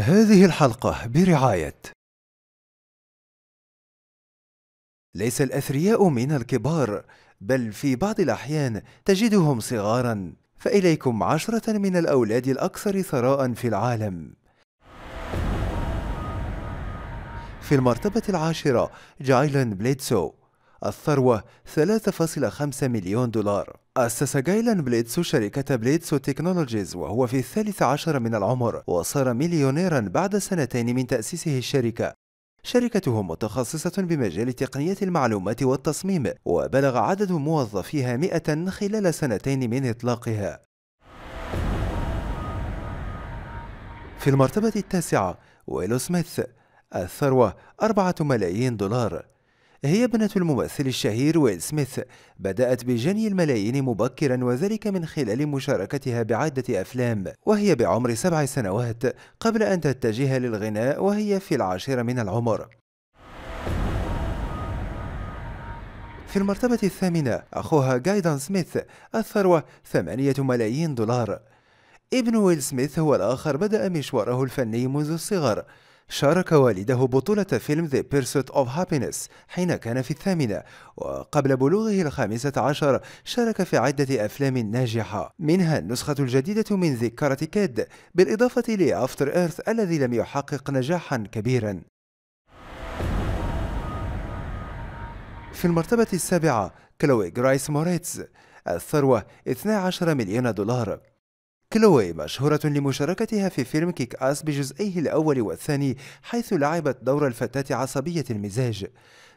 هذه الحلقة برعاية ليس الأثرياء من الكبار بل في بعض الأحيان تجدهم صغارا فإليكم عشرة من الأولاد الأكثر ثراء في العالم في المرتبة العاشرة جايلان بليدسو الثروة 3.5 مليون دولار أسس جايلان بليتسو شركة بليتسو تكنولوجيز وهو في الثالث عشر من العمر وصار مليونيرا بعد سنتين من تأسيسه الشركة شركته متخصصة بمجال تقنية المعلومات والتصميم وبلغ عدد موظفيها 100 خلال سنتين من إطلاقها في المرتبة التاسعة ويلو سميث الثروة أربعة ملايين دولار هي ابنة الممثل الشهير ويل سميث بدأت بجني الملايين مبكرا وذلك من خلال مشاركتها بعدة أفلام وهي بعمر سبع سنوات قبل أن تتجه للغناء وهي في العاشرة من العمر في المرتبة الثامنة أخوها جايدان سميث الثروة ثمانية ملايين دولار ابن ويل سميث هو الآخر بدأ مشواره الفني منذ الصغر شارك والده بطولة فيلم The Pursuit of Happiness حين كان في الثامنة وقبل بلوغه الخامسة عشر شارك في عدة أفلام ناجحة منها النسخة الجديدة من ذكرة كيد Kid بالإضافة لأفتر إيرث الذي لم يحقق نجاحا كبيرا في المرتبة السابعة كلوي جرايس موريتز الثروة 12 مليون دولار كلوي مشهورة لمشاركتها في فيلم كيك آس بجزئيه الأول والثاني حيث لعبت دور الفتاة عصبية المزاج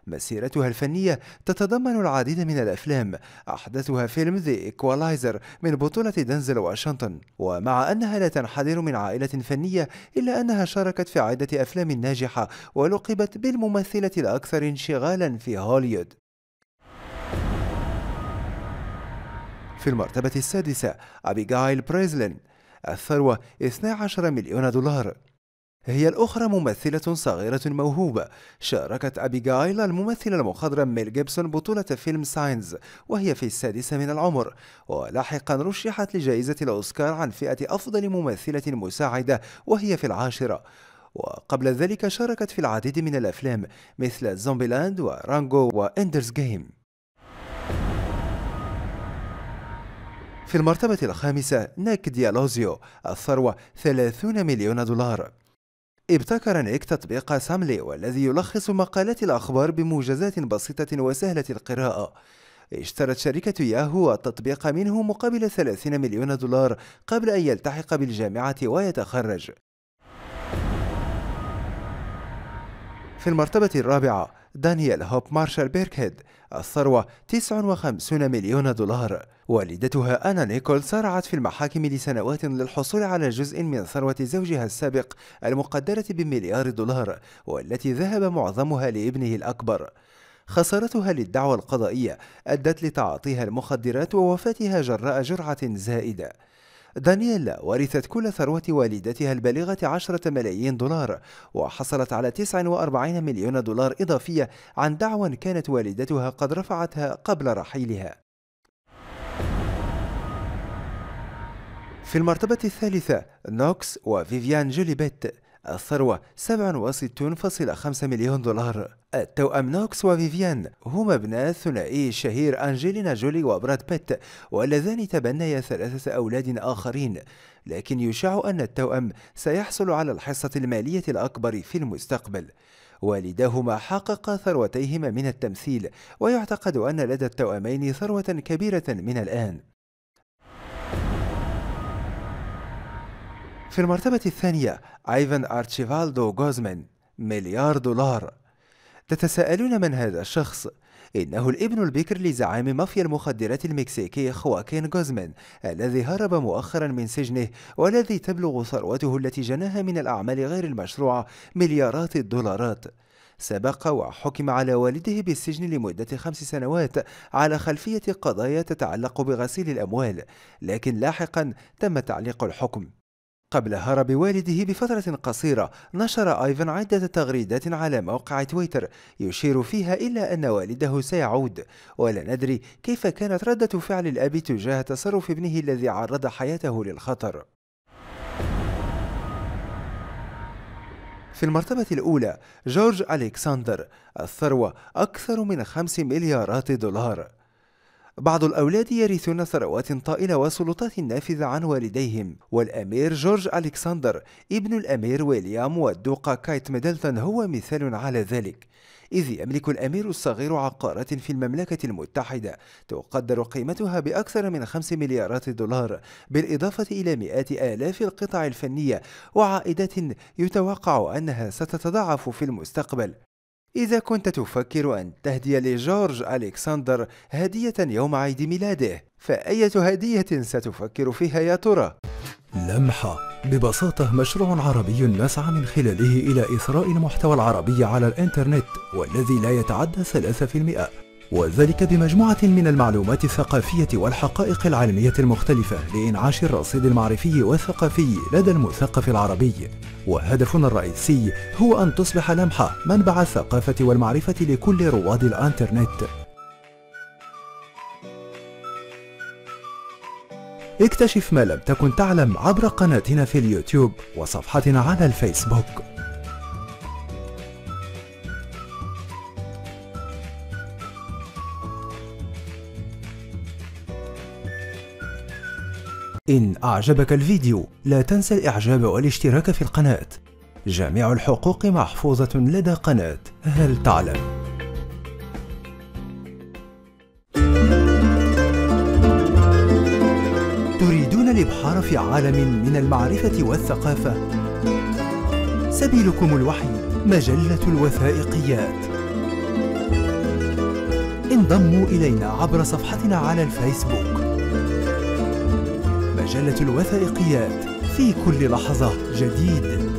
مسيرتها الفنية تتضمن العديد من الأفلام أحدثها فيلم ذا إيكوالايزر من بطولة دنزل واشنطن ومع أنها لا تنحدر من عائلة فنية إلا أنها شاركت في عدة أفلام ناجحة ولقبت بالممثلة الأكثر انشغالا في هوليود في المرتبة السادسة أبيجايل بريزلين الثروة 12 مليون دولار هي الأخرى ممثلة صغيرة موهوبة شاركت أبيجايل الممثلة المخضرم ميل جيبسون بطولة فيلم ساينز وهي في السادسة من العمر ولاحقا رشحت لجائزة الأوسكار عن فئة أفضل ممثلة مساعدة وهي في العاشرة وقبل ذلك شاركت في العديد من الأفلام مثل زومبيلاند ورانجو وإندرز جيم في المرتبة الخامسة نيك ديالوزيو الثروة 30 مليون دولار ابتكر نيك تطبيق ساملي والذي يلخص مقالات الأخبار بموجزات بسيطة وسهلة القراءة اشترت شركة ياهو التطبيق منه مقابل 30 مليون دولار قبل أن يلتحق بالجامعة ويتخرج في المرتبة الرابعة دانيال هوب مارشال بيركهيد الثروة 59 مليون دولار والدتها أنا نيكول سارعت في المحاكم لسنوات للحصول على جزء من ثروة زوجها السابق المقدرة بمليار دولار والتي ذهب معظمها لابنه الأكبر خسارتها للدعوى القضائية أدت لتعاطيها المخدرات ووفاتها جراء جرعة زائدة دانييلا ورثت كل ثروة والدتها البالغة 10 ملايين دولار وحصلت على 49 مليون دولار إضافية عن دعوى كانت والدتها قد رفعتها قبل رحيلها في المرتبة الثالثة نوكس وفيفيان جوليبيت الثروة 67.5 مليون دولار التوأم نوكس وفيفيان هما ابناء ثنائي الشهير أنجلينا جولي وبراد بيت واللذان تبنيا ثلاثة أولاد آخرين لكن يشاع أن التوأم سيحصل على الحصة المالية الأكبر في المستقبل والداهما حققا ثروتيهما من التمثيل ويعتقد أن لدى التوأمين ثروة كبيرة من الآن في المرتبة الثانية أيفان أرتشيفالدو غوزمان مليار دولار تتساءلون من هذا الشخص؟ إنه الابن البكر لزعيم مافيا المخدرات المكسيكي خواكين جوزمان الذي هرب مؤخرا من سجنه والذي تبلغ ثروته التي جناها من الأعمال غير المشروعة مليارات الدولارات سبق وحكم على والده بالسجن لمدة خمس سنوات على خلفية قضايا تتعلق بغسيل الأموال لكن لاحقا تم تعليق الحكم قبل هرب والده بفترة قصيرة نشر أيفن عدة تغريدات على موقع تويتر يشير فيها إلى أن والده سيعود ولا ندري كيف كانت ردة فعل الأب تجاه تصرف ابنه الذي عرض حياته للخطر في المرتبة الأولى جورج ألكسندر الثروة أكثر من 5 مليارات دولار بعض الأولاد يرثون ثروات طائلة وسلطات نافذة عن والديهم والأمير جورج ألكسندر ابن الأمير ويليام والدوقة كايت ميدلتون هو مثال على ذلك إذ يملك الأمير الصغير عقارات في المملكة المتحدة تقدر قيمتها بأكثر من 5 مليارات دولار بالإضافة إلى مئات آلاف القطع الفنية وعائدات يتوقع أنها ستتضاعف في المستقبل إذا كنت تفكر أن تهدي لجورج ألكسندر هدية يوم عيد ميلاده، فأية هدية ستفكر فيها يا ترى؟ لمحة ببساطة مشروع عربي نسعى من خلاله إلى إثراء المحتوى العربي على الإنترنت والذي لا يتعدى 3% وذلك بمجموعة من المعلومات الثقافية والحقائق العلمية المختلفة لإنعاش الرصيد المعرفي والثقافي لدى المثقف العربي وهدفنا الرئيسي هو أن تصبح لمحة منبع الثقافة والمعرفة لكل رواد الأنترنت اكتشف ما لم تكن تعلم عبر قناتنا في اليوتيوب وصفحتنا على الفيسبوك إن أعجبك الفيديو لا تنسى الإعجاب والاشتراك في القناة جميع الحقوق محفوظة لدى قناة هل تعلم؟ تريدون الإبحار في عالم من المعرفة والثقافة؟ سبيلكم الوحي مجلة الوثائقيات انضموا إلينا عبر صفحتنا على الفيسبوك مجلة الوثائقيات في كل لحظة جديد